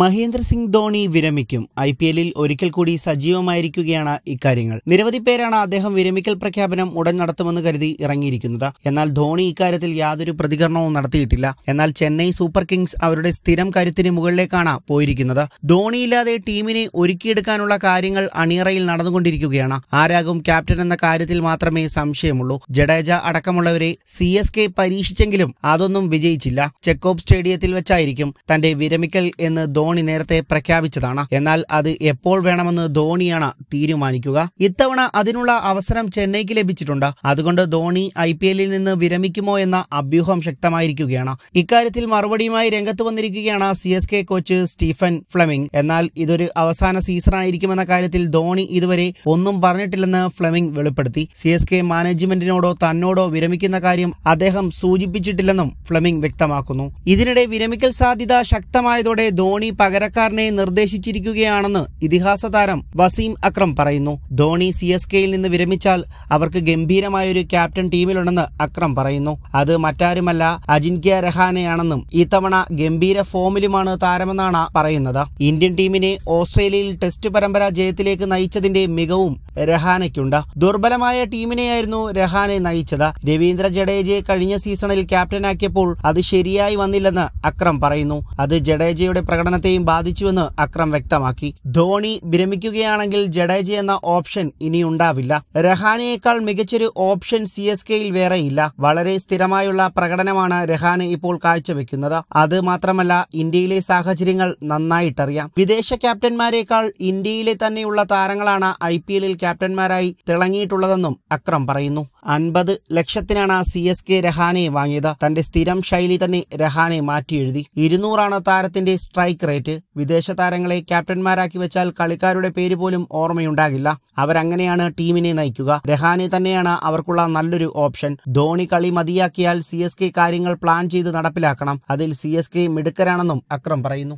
മഹേന്ദ്ര സിംഗ് ധോണി വിരമിക്കും ഐ പി എല്ലിൽ ഒരിക്കൽ കൂടി സജീവമായിരിക്കുകയാണ് ഇക്കാര്യങ്ങൾ നിരവധി പേരാണ് അദ്ദേഹം വിരമിക്കൽ പ്രഖ്യാപനം ഉടൻ നടത്തുമെന്ന് കരുതി ഇറങ്ങിയിരിക്കുന്നത് എന്നാൽ ധോണി ഇക്കാര്യത്തിൽ യാതൊരു പ്രതികരണവും നടത്തിയിട്ടില്ല എന്നാൽ ചെന്നൈ സൂപ്പർ കിങ്സ് അവരുടെ സ്ഥിരം കരുത്തിന് മുകളിലേക്കാണ് പോയിരിക്കുന്നത് ധോണിയില്ലാതെ ടീമിനെ ഒരുക്കിയെടുക്കാനുള്ള കാര്യങ്ങൾ അണിയറയിൽ നടന്നുകൊണ്ടിരിക്കുകയാണ് ആരാകും ക്യാപ്റ്റൻ എന്ന കാര്യത്തിൽ മാത്രമേ സംശയമുള്ളൂ ജഡേജ അടക്കമുള്ളവരെ സി എസ് കെ പരീക്ഷിച്ചെങ്കിലും അതൊന്നും വിജയിച്ചില്ല ചെക്കോപ്പ് സ്റ്റേഡിയത്തിൽ വെച്ചായിരിക്കും തന്റെ വിരമിക്കൽ എന്ന് ധോണി നേരത്തെ പ്രഖ്യാപിച്ചതാണ് എന്നാൽ അത് എപ്പോൾ വേണമെന്ന് ധോണിയാണ് തീരുമാനിക്കുക ഇത്തവണ അതിനുള്ള അവസരം ചെന്നൈക്ക് ലഭിച്ചിട്ടുണ്ട് അതുകൊണ്ട് ധോണി ഐ നിന്ന് വിരമിക്കുമോ എന്ന അഭ്യൂഹം ശക്തമായിരിക്കുകയാണ് ഇക്കാര്യത്തിൽ മറുപടിയുമായി രംഗത്ത് വന്നിരിക്കുകയാണ് C S K coach Stephen Fleming എന്നാൽ ഇതൊരു അവസാന സീസൺ ആയിരിക്കുമെന്ന കാര്യത്തിൽ ധോണി ഇതുവരെ ഒന്നും പറഞ്ഞിട്ടില്ലെന്ന് ഫ്ലെമിംഗ് വെളിപ്പെടുത്തി സി എസ് കെ മാനേജ്മെന്റിനോടോ തന്നോടോ വിരമിക്കുന്ന കാര്യം അദ്ദേഹം സൂചിപ്പിച്ചിട്ടില്ലെന്നും ഫ്ലെമിംഗ് വ്യക്തമാക്കുന്നു ഇതിനിടെ വിരമിക്കൽ സാധ്യത ശക്തമായതോടെ ധോണി ധോണി പകരക്കാരനെ നിർദ്ദേശിച്ചിരിക്കുകയാണെന്ന് ഇതിഹാസ താരം വസീം അക്രം പറയുന്നു ധോണി സി എസ് കെയിൽ നിന്ന് വിരമിച്ചാൽ അവർക്ക് ഗംഭീരമായൊരു ക്യാപ്റ്റൻ ടീമിലുണ്ടെന്ന് അക്രം പറയുന്നു അത് മറ്റാരുമല്ല അജിൻക്യ രഹാനെയാണെന്നും ഇത്തവണ ഗംഭീര ഫോമിലുമാണ് താരമെന്നാണ് പറയുന്നത് ഇന്ത്യൻ ടീമിനെ ഓസ്ട്രേലിയയിൽ ടെസ്റ്റ് പരമ്പര ജയത്തിലേക്ക് നയിച്ചതിന്റെ മികവും രഹാനയ്ക്കുണ്ട് ദുർബലമായ ടീമിനെയായിരുന്നു രഹാനെ നയിച്ചത് രവീന്ദ്ര ജഡേജയെ കഴിഞ്ഞ സീസണിൽ ക്യാപ്റ്റനാക്കിയപ്പോൾ അത് ശരിയായി വന്നില്ലെന്ന് അക്രം പറയുന്നു അത് ജഡേജയുടെ പ്രകടനം പ്രകടനത്തെയും ബാധിച്ചുവെന്ന് അക്രം വ്യക്തമാക്കി ധോണി വിരമിക്കുകയാണെങ്കിൽ ജഡേജ എന്ന ഓപ്ഷൻ ഇനി ഉണ്ടാവില്ല രഹാനെയേക്കാൾ മികച്ചൊരു ഓപ്ഷൻ സി എസ് കെയിൽ വേറെയില്ല വളരെ സ്ഥിരമായുള്ള പ്രകടനമാണ് രഹാനെ ഇപ്പോൾ കാഴ്ചവെക്കുന്നത് അത് മാത്രമല്ല ഇന്ത്യയിലെ സാഹചര്യങ്ങൾ നന്നായിട്ടറിയാം വിദേശ ക്യാപ്റ്റന്മാരെക്കാൾ ഇന്ത്യയിലെ തന്നെയുള്ള താരങ്ങളാണ് ഐ പി എല്ലിൽ ക്യാപ്റ്റന്മാരായി തിളങ്ങിയിട്ടുള്ളതെന്നും അക്രം പറയുന്നു അൻപത് ലക്ഷത്തിനാണ് സി എസ് കെ രഹാനെ വാങ്ങിയത് തന്റെ സ്ഥിരം ശൈലി തന്നെ രഹാനെ മാറ്റിയെഴുതി ഇരുന്നൂറാണ് താരത്തിന്റെ സ്ട്രൈക്ക് സീക്രേറ്റ് വിദേശ താരങ്ങളെ ക്യാപ്റ്റന്മാരാക്കി വെച്ചാൽ കളിക്കാരുടെ പേര് പോലും ഓർമ്മയുണ്ടാകില്ല അവരങ്ങനെയാണ് ടീമിനെ നയിക്കുക രഹാനെ തന്നെയാണ് അവർക്കുള്ള നല്ലൊരു ഓപ്ഷൻ ധോണി കളി മതിയാക്കിയാൽ സി കാര്യങ്ങൾ പ്ലാൻ ചെയ്ത് നടപ്പിലാക്കണം അതിൽ സി മിടുക്കരാണെന്നും അക്രം പറയുന്നു